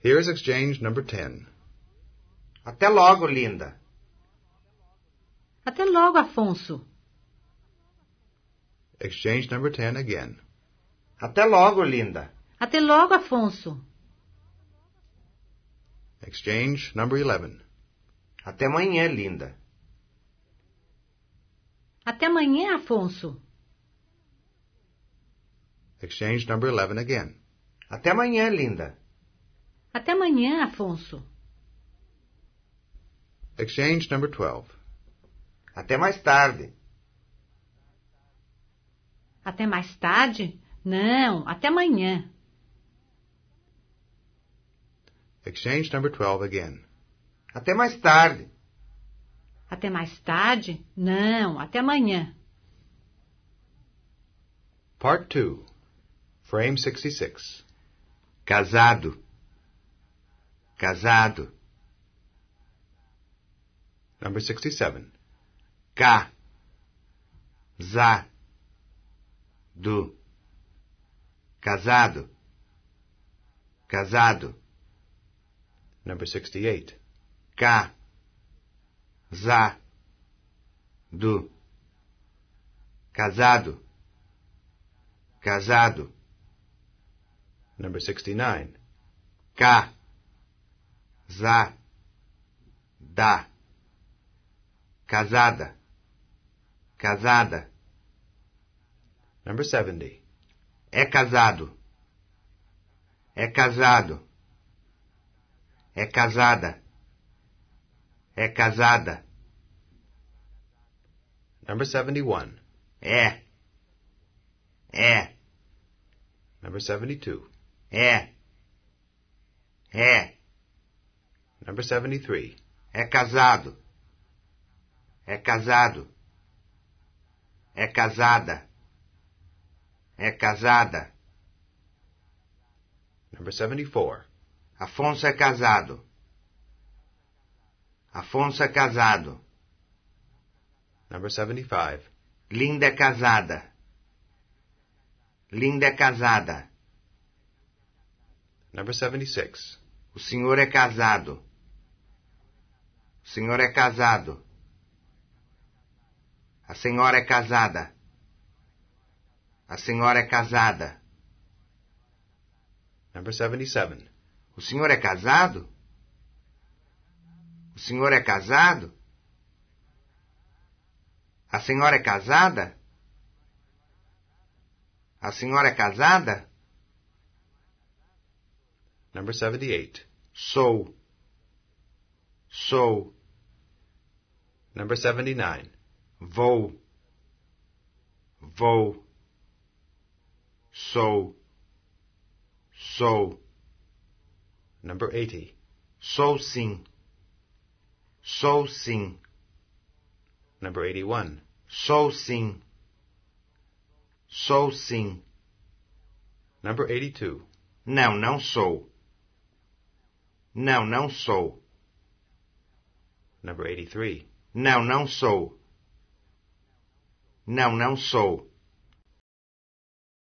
Here's exchange number 10. Até logo, linda. Até logo, Afonso. Exchange number 10 again. Até logo, linda. Até logo, Afonso. Exchange number 11. Até amanhã, linda. Até amanhã, Afonso. Exchange number 11 again. Até amanhã, linda. Até amanhã, Afonso. Exchange number 12. Até mais tarde. Até mais tarde? Não, até amanhã. Exchange number 12 again. Até mais tarde. Até mais tarde? Não, até amanhã. Part 2. Frame 66. Casado. Casado. Number 67. Ca. Za. Do. Casado. Casado. Number 68. Ca. Za. Do. Casado. Casado. Number 69. Ca za, da, casada, casada. Number 70. É casado, é casado, é casada, é casada. Number 71. É, é. Number 72. É, é. Number 73. É casado. É casado. É casada. É casada. Number 74. Afonso é casado. Afonso é casado. Number 75. Linda é casada. Linda é casada. Number 76. O senhor é casado senhor é casado. A senhora é casada. A senhora é casada. Number 77. O senhor é casado? O senhor é casado? A senhora é casada? A senhora é casada? Number 78. Sou. Sou. Number 79. Vo. Vo. So. So. Number 80. So sing. So sing. Number 81. So sing. So sing. Number 82. Now, now, so. Now, now, so. Number 83. Não, não sou. Não, não sou.